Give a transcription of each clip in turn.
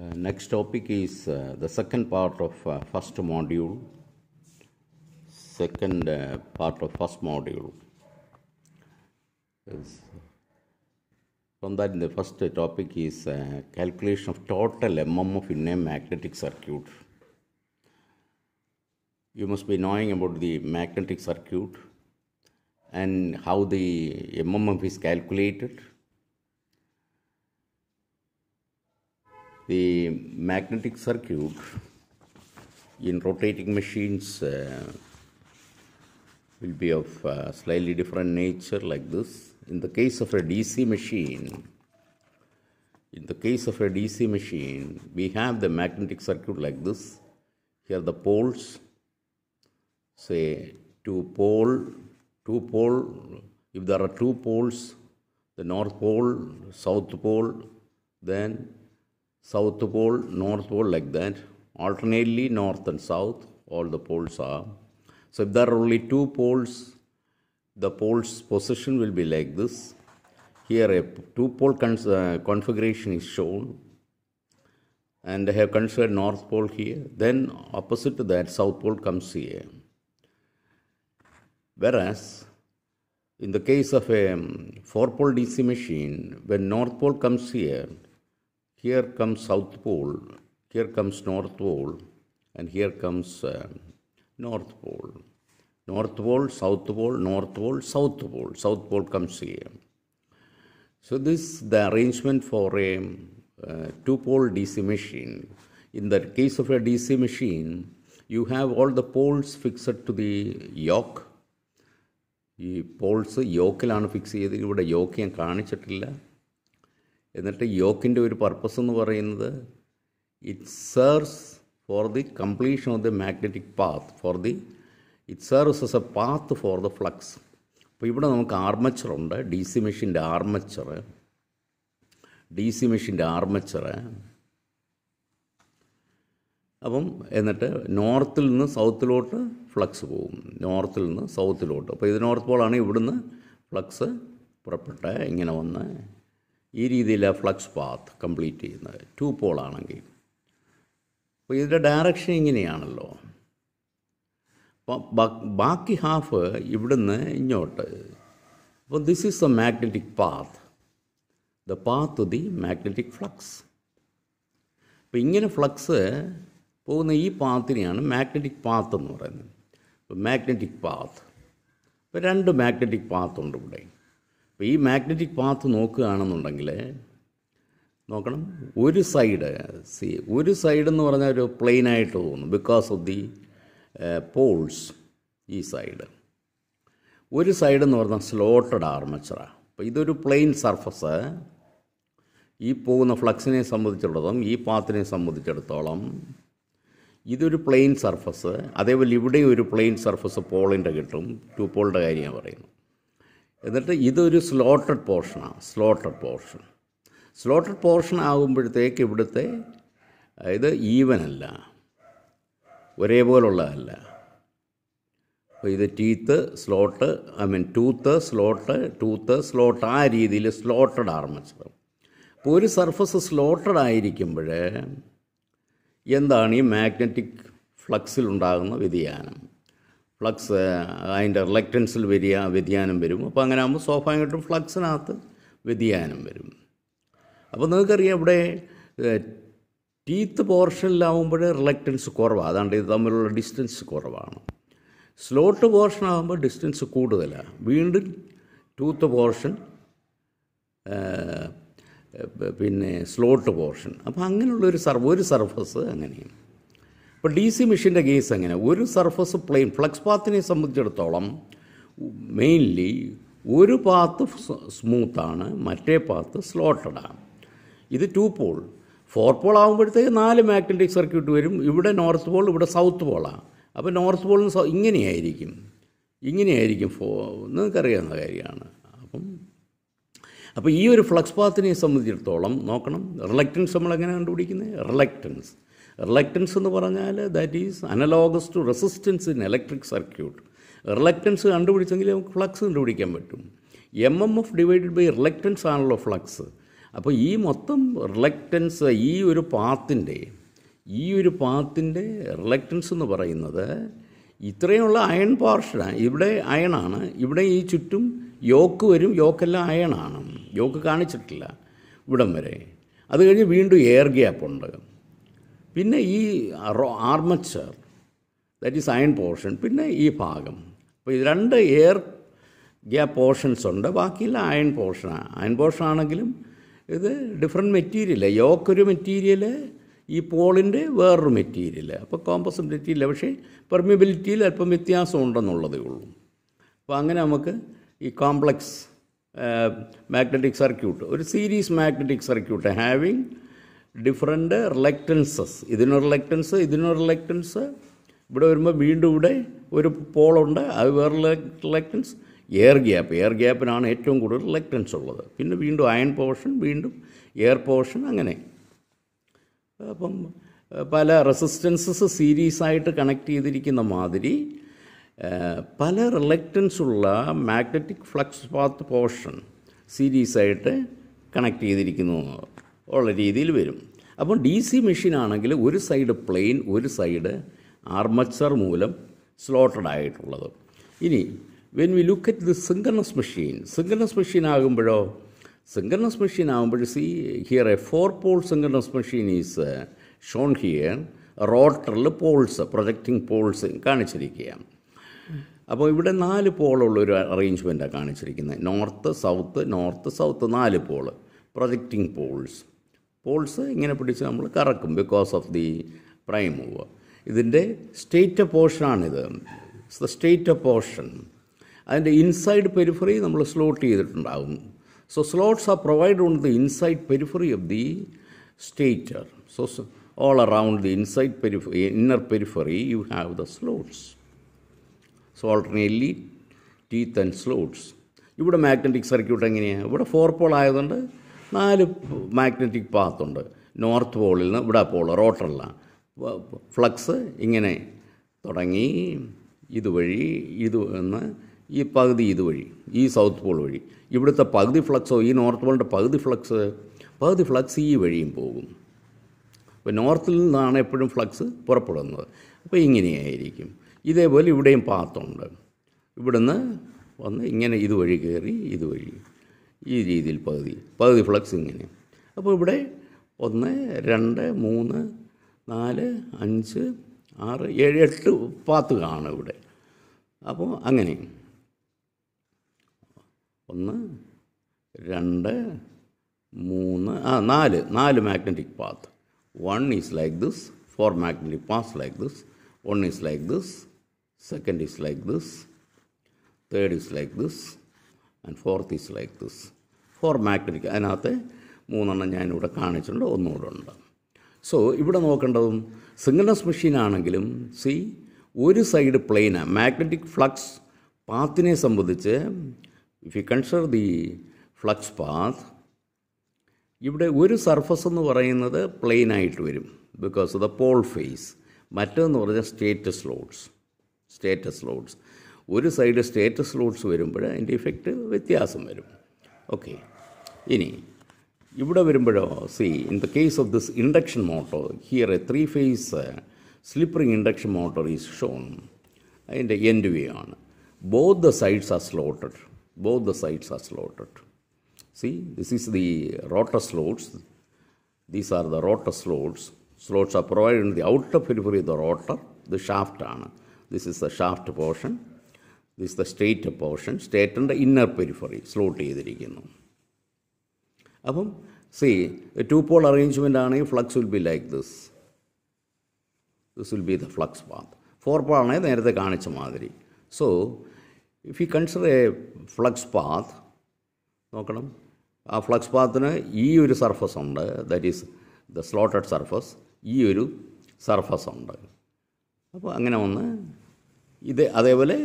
Uh, next topic is uh, the second part of uh, first module. Second uh, part of first module. Yes. From that, the first topic is uh, calculation of total MMF in a magnetic circuit. You must be knowing about the magnetic circuit and how the MMF is calculated the magnetic circuit in rotating machines uh, will be of uh, slightly different nature like this. In the case of a DC machine, in the case of a DC machine, we have the magnetic circuit like this. Here the poles, say two pole, two pole, if there are two poles, the north pole, south pole, then South pole, north pole like that. Alternately north and south, all the poles are. So if there are only two poles, the pole's position will be like this. Here a two-pole uh, configuration is shown. And I have considered north pole here. Then opposite to that, south pole comes here. Whereas, in the case of a um, four-pole DC machine, when north pole comes here, here comes South Pole, here comes North Pole, and here comes uh, North Pole. North Pole, South Pole, North Pole, South Pole. South Pole comes here. So this the arrangement for a uh, two-pole DC machine. In the case of a DC machine, you have all the poles fixed to the yoke. ഈ poles യോക്കിലാണ് fix ചെയ്ത് ഇവിടെ yoke ഞാൻ കാണിച്ചിട്ടില്ല എന്നിട്ട് യോക്കിൻ്റെ ഒരു purpose എന്ന് പറയുന്നത് it serves for the completion of the magnetic path for the it serves as a path for the flux അപ്പോൾ ഇവിടെ നമുക്ക് ആർമച്ചറുണ്ട് ഡി സി മെഷീൻ്റെ ആർമച്ചർ ഡി സി മെഷീൻ്റെ ആർമച്ചർ അപ്പം എന്നിട്ട് നോർത്തിൽ നിന്ന് സൗത്തിലോട്ട് ഫ്ലക്സ് പോകും നോർത്തിൽ നിന്ന് സൗത്തിലോട്ട് അപ്പോൾ ഇത് നോർത്ത് പോളാണ് ഇവിടുന്ന് ഫ്ലക്സ് പുറപ്പെട്ട് ഇങ്ങനെ വന്ന് ഈ രീതിയിലാണ് ഫ്ലക്സ് പാത്ത് കംപ്ലീറ്റ് ചെയ്യുന്നത് ടു പോൾ ആണെങ്കിൽ അപ്പോൾ ഇതിൻ്റെ ഡയറക്ഷൻ ഇങ്ങനെയാണല്ലോ ബാക്കി ഹാഫ് ഇവിടുന്ന് ഇങ്ങോട്ട് അപ്പോൾ this is a magnetic path the path to the magnetic flux അപ്പോൾ ഇങ്ങനെ ഫ്ലക്സ് പോകുന്ന ഈ പാത്തിനെയാണ് മാഗ്നറ്റിക് പാത്ത് എന്ന് പറയുന്നത് മാഗ്നറ്റിക് പാത്ത് അപ്പോൾ രണ്ട് മാഗ്നറ്റിക് പാത്ത് ഉണ്ട് ഇവിടെ ഈ മാഗ്നറ്റിക് പാത്ത് നോക്കുകയാണെന്നുണ്ടെങ്കിൽ നോക്കണം ഒരു സൈഡ് സി ഒരു സൈഡ് എന്ന് പറഞ്ഞാൽ ഒരു പ്ലെയിൻ ആയിട്ട് തോന്നും ബിക്കോസ് ഓഫ് ദി പോൾസ് ഈ സൈഡ് ഒരു സൈഡ് എന്ന് പറഞ്ഞാൽ സ്ലോട്ടഡ് ആർമച്ചറാണ് അപ്പോൾ ഇതൊരു പ്ലെയിൻ സർഫസ് ഈ പോകുന്ന ഫ്ലക്സിനെ സംബന്ധിച്ചിടത്തോളം ഈ പാത്തിനെ സംബന്ധിച്ചിടത്തോളം ഇതൊരു പ്ലെയിൻ സർഫസ് അതേപോലെ ഇവിടെ ഒരു പ്ലെയിൻ സർഫസ് പോളിൻ്റെ കിട്ടും ടു പോളിൻ്റെ ഞാൻ പറയുന്നത് എന്നിട്ട് ഇതൊരു സ്ലോട്ടഡ് പോർഷനാണ് സ്ലോട്ടഡ് പോർഷൻ സ്ലോട്ടഡ് പോർഷൻ ആകുമ്പോഴത്തേക്ക് ഇവിടുത്തെ ഇത് ഈവനല്ല ഒരേപോലുള്ളതല്ല അപ്പോൾ ഇത് teeth slot I mean tooth slot tooth slot ആ രീതിയിൽ സ്ലോട്ടഡ് ആർമച്ചർ അപ്പോൾ ഒരു സർഫസ് സ്ലോട്ടഡ് ആയിരിക്കുമ്പോൾ എന്താണ് ഈ മാഗ്നറ്റിക് ഫ്ലക്സിലുണ്ടാകുന്ന വ്യതിയാനം ഫ്ലക്സ് അതിൻ്റെ റിലക്റ്റൻസിൽ വ്യതിയാ വ്യതിയാനം വരും അപ്പോൾ അങ്ങനെ ആകുമ്പോൾ സ്വാഭാവികമായിട്ടും ഫ്ലക്സിനകത്ത് വ്യതിയാനം വരും അപ്പോൾ നിങ്ങൾക്കറിയാം ഇവിടെ ടീത്ത് പോർഷനിലാവുമ്പോൾ റിലക്റ്റൻസ് കുറവാണ് അതാണ്ട് ഇത് തമ്മിലുള്ള ഡിസ്റ്റൻസ് കുറവാണ് സ്ലോട്ട് പോർഷൻ ആകുമ്പോൾ ഡിസ്റ്റൻസ് കൂടുതലാണ് വീണ്ടും ടൂത്ത് പോർഷൻ പിന്നെ സ്ലോട്ട് പോർഷൻ അപ്പോൾ അങ്ങനെയുള്ളൊരു സർവ് ഒരു സർഫസ് അങ്ങനെയാണ് ഇപ്പോൾ ഡി സി മെഷീൻ്റെ കേസ് അങ്ങനെ ഒരു സർഫസ് പ്ലെയിൻ ഫ്ലക്സ് പാത്തിനെ സംബന്ധിച്ചിടത്തോളം മെയിൻലി ഒരു പാത്ത് സ്മൂത്താണ് മറ്റേ പാത്ത് സ്ലോട്ടഡാണ് ഇത് ടു പോൾ ഫോർ പോൾ ആകുമ്പോഴത്തേക്ക് നാല് മാഗ്നറ്റിക് സർക്യൂട്ട് വരും ഇവിടെ നോർത്ത് പോൾ ഇവിടെ സൗത്ത് പോളാണ് അപ്പോൾ നോർത്ത് പോളിന് ഇങ്ങനെയായിരിക്കും ഇങ്ങനെയായിരിക്കും ഫോ നിങ്ങൾക്കറിയാവുന്ന കാര്യമാണ് അപ്പം അപ്പോൾ ഈ ഒരു ഫ്ലക്സ് പാത്തിനെ സംബന്ധിച്ചിടത്തോളം നോക്കണം റിലക്റ്റൻസ് നമ്മൾ എങ്ങനെ കണ്ടുപിടിക്കുന്നത് റിലക്റ്റൻസ് റിലക്റ്റൻസ് എന്ന് പറഞ്ഞാൽ that is analogous to resistance in electric circuit reluctance കണ്ടുപിടിച്ചെങ്കിൽ നമുക്ക് ഫ്ലക്സ് കണ്ടുപിടിക്കാൻ പറ്റും M M F divided by reluctance ആണല്ലോ ഫ്ലക്സ് അപ്പോൾ ഈ മൊത്തം റിലക്റ്റൻസ് ഈ ഒരു പാത്തിൻ്റെ ഈ ഒരു പാത്തിൻ്റെ റിലക്റ്റൻസ് എന്ന് പറയുന്നത് ഇത്രയുള്ള അയൺ പോർഷനാണ് ഇവിടെ അയണാണ് ഇവിടെ ഈ ചുറ്റും യോക്ക് വരും യോക്കെല്ലാം അയണാണ് യോക്ക് കാണിച്ചിട്ടില്ല ഇവിടം വരെ അത് കഴിഞ്ഞ് വീണ്ടും എയർ ഗ്യാപ്പ് ഉണ്ട് പിന്നെ ഈ armature that is iron portion പിന്നെ ഈ ഭാഗം അപ്പോൾ ഇത് രണ്ട് എയർ ഗ്യാപ് പോർഷൻസ് ഉണ്ട് ബാക്കിയെല്ലാം അയൺ പോർഷനാണ് അയൺ പോർഷൻ ആണെങ്കിലും ഇത് ഡിഫറെൻറ്റ് മെറ്റീരിയൽ യോക്കൊരു മെറ്റീരിയൽ ഈ പോളിൻ്റെ വേറൊരു മെറ്റീരിയൽ അപ്പോൾ കോമ്പസിബിലിറ്റി ഇല്ല പക്ഷേ പെർമിബിലിറ്റിയിൽ അല്പം വ്യത്യാസം ഉണ്ടെന്നുള്ളതേ ഉള്ളൂ അപ്പോൾ അങ്ങനെ നമുക്ക് ഈ കോംപ്ലക്സ് മാഗ്നറ്റിക് സർക്യൂട്ട് ഒരു series magnetic circuit having different reluctances ഇതിനൊരു റിലക്റ്റൻസ് ഇതിനൊരു റിലക്റ്റൻസ് ഇവിടെ വരുമ്പോൾ വീണ്ടും ഇവിടെ ഒരു പോളുണ്ട് അത് വേറെ റിലക്റ്റൻസ് എയർ ഗ്യാപ്പ് എയർ ഗ്യാപ്പിനാണ് ഏറ്റവും കൂടുതൽ റിലക്റ്റൻസ് ഉള്ളത് പിന്നെ വീണ്ടും അയൺ പോർഷൻ വീണ്ടും എയർ പോർഷൻ അങ്ങനെ അപ്പം പല റെസിസ്റ്റൻസസ് സീരീസ് ആയിട്ട് കണക്ട് ചെയ്തിരിക്കുന്ന മാതിരി പല റിലക്റ്റൻസ് ഉള്ള മാഗ്നറ്റിക് ഫ്ലക്സ് പാത്ത് പോർഷൻ സീരീസായിട്ട് കണക്ട് ചെയ്തിരിക്കുന്നു ഉള്ള രീതിയിൽ വരും അപ്പോൾ ഡി സി മെഷീനാണെങ്കിൽ ഒരു സൈഡ് പ്ലെയിൻ ഒരു സൈഡ് ആർമച്ചർ മൂലം സ്ലോട്ടഡ് ആയിട്ടുള്ളത് ഇനി when we look at the synchronous machine synchronous machine ആകുമ്പോഴോ സിങ്കണസ് മെഷീൻ ആകുമ്പോൾ see here a four pole synchronous machine is shown here റോട്ടറിൽ പോൾസ് പ്രൊജക്റ്റിംഗ് പോൾസ് കാണിച്ചിരിക്കുകയാണ് അപ്പോൾ ഇവിടെ നാല് പോളുള്ള ഒരു അറേഞ്ച്മെൻറ്റാണ് കാണിച്ചിരിക്കുന്നത് നോർത്ത് സൗത്ത് നോർത്ത് സൗത്ത് നാല് പോള് പ്രൊജക്റ്റിംഗ് പോൾസ് പോൾസ് ഇങ്ങനെ പിടിച്ച് നമ്മൾ കറക്കും because of the prime move ഇതിൻ്റെ സ്റ്റേറ്റ് പോർഷനാണിത് ദ സ്റ്റേറ്റ് പോർഷൻ അതിൻ്റെ ഇൻസൈഡ് പെരിഫറി നമ്മൾ സ്ലോട്ട് ചെയ്തിട്ടുണ്ടാകും so slots are provide on the inside periphery of the stator so all around the inside periphery inner periphery you have the slots so alternately teeth and slots ഇവിടെ magnetic circuit എങ്ങനെയാണ് ഇവിടെ for poll ആയതുകൊണ്ട് നാല് magnetic പാത്തുണ്ട് north പോളിൽ നിന്ന് ഇവിടെ Paul റോട്ടറല്ല flux ഇങ്ങനെ തുടങ്ങി ഇതുവഴി ഇത് എന്ന് ഈ പകുതി ഇതുവഴി ഈ സൗത്ത് പോൾ വഴി ഇവിടുത്തെ പകുതി ഫ്ലക്സോ ഈ നോർത്ത് പോളിൻ്റെ പകുതി ഫ്ലക്സ് പകുതി ഫ്ലക്സ് ഈ വഴിയും പോകും അപ്പോൾ നോർത്തിൽ നിന്നാണ് എപ്പോഴും ഫ്ലക്സ് പുറപ്പെടുന്നത് അപ്പോൾ ഇങ്ങനെയായിരിക്കും ഇതേപോലെ ഇവിടെയും പാത്തുണ്ട് ഇവിടുന്ന് വന്ന് ഇങ്ങനെ ഇതുവഴി കയറി ഇതുവഴി ഈ രീതിയിൽ പകുതി പകുതി ഫ്ലക്സ് ഇങ്ങനെ അപ്പോൾ ഇവിടെ ഒന്ന് രണ്ട് മൂന്ന് നാല് അഞ്ച് ആറ് ഏഴ് എട്ട് പാത്ത് കാണും ഇവിടെ അപ്പോൾ അങ്ങനെ ഒന്ന് രണ്ട് മൂന്ന് ആ നാല് നാല് magnetic path one is like this four magnetic path like this one is like this second is like this third is like this and fourth is like this four magnetic അതിനകത്ത് മൂന്നെണ്ണം ഞാനിവിടെ കാണിച്ചിട്ടുണ്ട് ഒന്നുകൂടെ ഉണ്ട് സോ ഇവിടെ നോക്കേണ്ടതും synchronous machine ആണെങ്കിലും see ഒരു സൈഡ് പ്ലെയിന് മാഗ്നറ്റിക് ഫ്ലക്സ് പാത്തിനെ സംബന്ധിച്ച് if you consider the flux path ഇവിടെ ഒരു സർഫസ് എന്ന് പറയുന്നത് പ്ലെയിനായിട്ട് വരും because of the Paul face മറ്റേന്ന് പറഞ്ഞാൽ സ്റ്റേറ്റസ് ലോഡ്സ് സ്റ്റേറ്റസ് ലോഡ്സ് ഒരു സൈഡ് സ്റ്റേറ്റസ് റൂട്ട്സ് വരുമ്പോൾ അതിൻ്റെ ഇഫക്റ്റ് വ്യത്യാസം വരും ഓക്കെ ഇനി ഇവിടെ വരുമ്പോഴോ see in the case of this induction motor here a three phase slip ring induction motor is shown അതിൻ്റെ എൻഡ് വ്യൂ ആണ് both the sides are slotted both the sides are slotted see this is the rotor slots these are the rotor slots slots are provide the outer periphery the rotor the shaft ആണ് this is the shaft portion this the stator portion സ്റ്റേറ്റിൻ്റെ inner periphery slot ചെയ്തിരിക്കുന്നു അപ്പം see two pole arrangement ആണെങ്കിൽ flux will be like this this will be the flux path four pole ആണെങ്കിൽ നേരത്തെ കാണിച്ച മാതിരി so if you consider a flux path നോക്കണം ആ ഫ്ലക്സ് പാത്തിന് ഈ ഒരു സർഫസ് ഉണ്ട് that is the slotted surface ഈ ഒരു സർഫസ് ഉണ്ട് അപ്പോൾ അങ്ങനെ ഒന്ന് ഇത് അതേപോലെ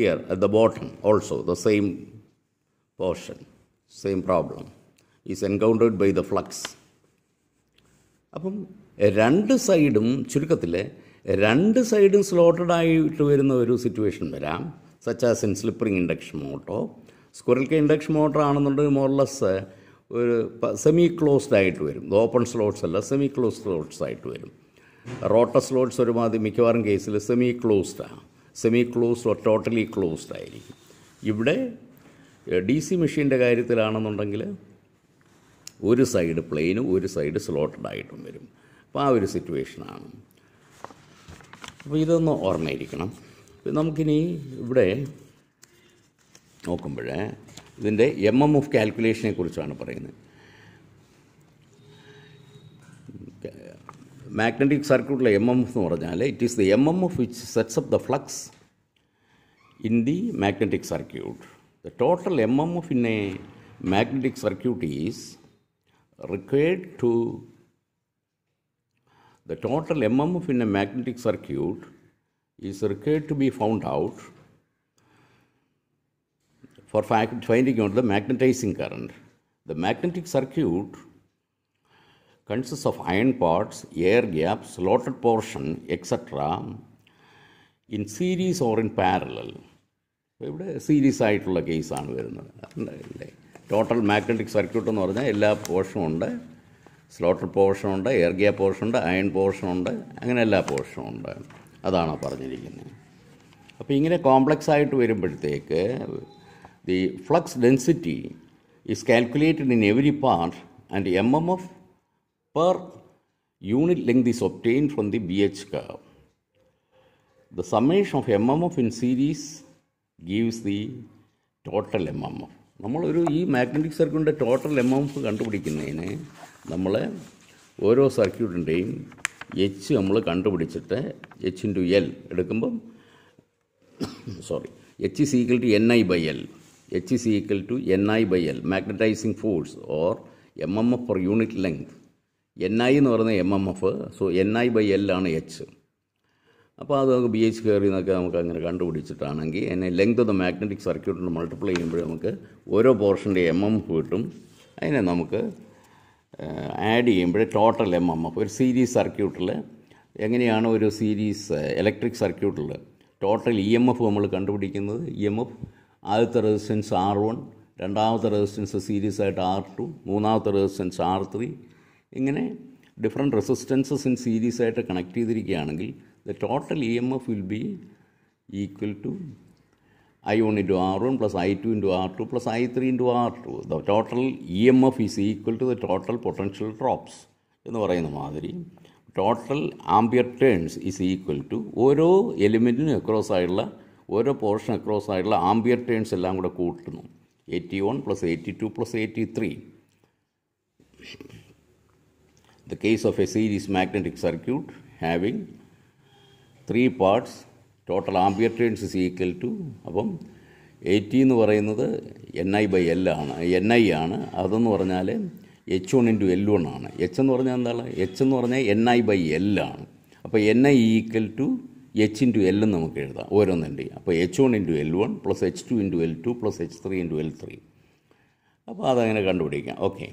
here at the bottom also the same portion, same problem is encountered by the flux. അപ്പം രണ്ട് സൈഡും ചുരുക്കത്തിൽ രണ്ട് സൈഡും സ്ലോട്ടഡ് ആയിട്ട് വരുന്ന ഒരു സിറ്റുവേഷൻ വരാം such as in slip ring induction motor squirrel induction motor ആണെന്നുണ്ടെങ്കിൽ മോർലെസ് ഒരു സെമി ക്ലോസ്ഡ് ആയിട്ട് വരും ഓപ്പൺ സ്ലോട്ട്സ് അല്ല സെമി ക്ലോസ്ഡ് സ്ലോട്ട്സ് ആയിട്ട് വരും റോട്ടർ സ്ലോട്ട്സ് ഒരുമാതിരി മിക്കവാറും കേസിൽ സെമി ക്ലോസ്ഡ് ആണ് semi closed or totally closed ആയിരിക്കും ഇവിടെ ഡി സി മെഷീൻ്റെ കാര്യത്തിലാണെന്നുണ്ടെങ്കിൽ ഒരു സൈഡ് പ്ലെയിനും ഒരു സൈഡ് സ്ലോട്ടഡ് ആയിട്ടും വരും അപ്പോൾ ആ ഒരു സിറ്റുവേഷനാണ് അപ്പോൾ ഇതൊന്ന് ഓർമ്മയിരിക്കണം നമുക്കിനി ഇവിടെ നോക്കുമ്പോൾ ഇതിൻ്റെ എം എം എഫ് കാൽക്കുലേഷനെ കുറിച്ചാണ് പറയുന്നത് മാഗ്നറ്റിക് സർക്യൂട്ടിലെ എം എം എഫ് എന്ന് പറഞ്ഞാൽ it is the M M F which sets up the flux in the magnetic circuit the total M M F in a magnetic circuit is required the total of in a magnetic circuit is required to be found out for finding out the magnetizing current. The magnetic circuit consists of iron parts, air gaps, slotted portion, etc. in series or in parallel. ഇവിടെ series ആയിട്ടുള്ള കേസാണ് വരുന്നത് അതുകൊണ്ടല്ലേ total magnetic circuit എന്ന് പറഞ്ഞാൽ എല്ലാ പോർഷനും ഉണ്ട് സ്ലോട്ടർ പോർഷൻ ഉണ്ട് എയർ ഗ്യാപ്പ് പോർഷൻ ഉണ്ട് അയൺ പോർഷൻ ഉണ്ട് അങ്ങനെ എല്ലാ പോർഷനും ഉണ്ട് അതാണ് പറഞ്ഞിരിക്കുന്നത് അപ്പോൾ ഇങ്ങനെ കോംപ്ലക്സ് ആയിട്ട് വരുമ്പോഴത്തേക്ക് the flux density is calculated in every part and M M F per the B H obtained the the of M M F in series gives the total M M F നമ്മളൊരു ഈ magnetic സർക്യൂട്ടിൻ്റെ total F കണ്ടുപിടിക്കുന്നതിന് നമ്മൾ ഓരോ സർക്യൂട്ടിൻ്റെയും H നമ്മൾ കണ്ടുപിടിച്ചിട്ട് H into L എടുക്കുമ്പം sorry H is equal to N I by L H is equal to N I by L magnetizing force or M M F for unit length N I എന്ന് പറയുന്നത് M M F so N I by L ആണ് H അപ്പോൾ അത് നമുക്ക് B H കയറി എന്നൊക്കെ നമുക്ക് അങ്ങനെ കണ്ടുപിടിച്ചിട്ടാണെങ്കിൽ എന്നെ ലെങ്ത് ഓഫ് ദ മാഗ്നറ്റിക് സർക്യൂട്ടിന് മൾട്ടിപ്ലൈ ചെയ്യുമ്പോൾ നമുക്ക് ഓരോ പോർഷൻ്റെ എം എം എഫ് കിട്ടും അതിനെ നമുക്ക് ആഡ് ചെയ്യുമ്പോൾ ടോട്ടൽ എം എം എഫ് ഒരു സീരീസ് സർക്യൂട്ടിൽ എങ്ങനെയാണ് ഒരു സീരീസ് ഇലക്ട്രിക് സർക്യൂട്ടിൽ ടോട്ടൽ ഇ എം എഫ് നമ്മൾ കണ്ടുപിടിക്കുന്നത് ഇ എം എഫ് ആദ്യത്തെ റെസിസ്റ്റൻസ് ആർ വൺ രണ്ടാമത്തെ റെസിസ്റ്റൻസ് സീരീസ് ആയിട്ട് ആർ ടു മൂന്നാമത്തെ റെസിസ്റ്റൻസ് ആർ ത്രീ ഇങ്ങനെ ഡിഫറെൻറ്റ് റെസിസ്റ്റൻസസ് ഇൻ സീരീസ് ആയിട്ട് കണക്ട് ചെയ്തിരിക്കുകയാണെങ്കിൽ the total E M F will be equal to I one into R one plus I two into R two plus I three into R two the total E M F is equal to the total potential drops എന്ന് പറയുന്ന മാതിരി total ampere turns is equal to ഓരോ എലിമെൻറ്റിനും across ആയിട്ടുള്ള ഓരോ portion across ആയിട്ടുള്ള ampere turns എല്ലാം കൂടെ കൂട്ടുന്നു eighty one plus eighty two plus eighty three the case of a series magnetic circuit having three parts, total ampere turns is equal to അപ്പം eighty എന്ന് പറയുന്നത് എൻ ഐ ബൈ എൽ ആണ് N I ആണ് അതെന്ന് പറഞ്ഞാൽ H one into L one ആണ് H എന്ന് പറഞ്ഞാൽ എന്താണ് എച്ച് എന്ന് പറഞ്ഞാൽ എൻ ഐ ബൈ എൽ ആണ് അപ്പോൾ N I equal to H into L എന്ന് നമുക്ക് എഴുതാം ഓരോന്നുണ്ടെങ്കിൽ അപ്പോൾ H one into L one plus H two into L two plus H three into L three അപ്പോൾ അതങ്ങനെ കണ്ടുപിടിക്കാം ഓക്കെ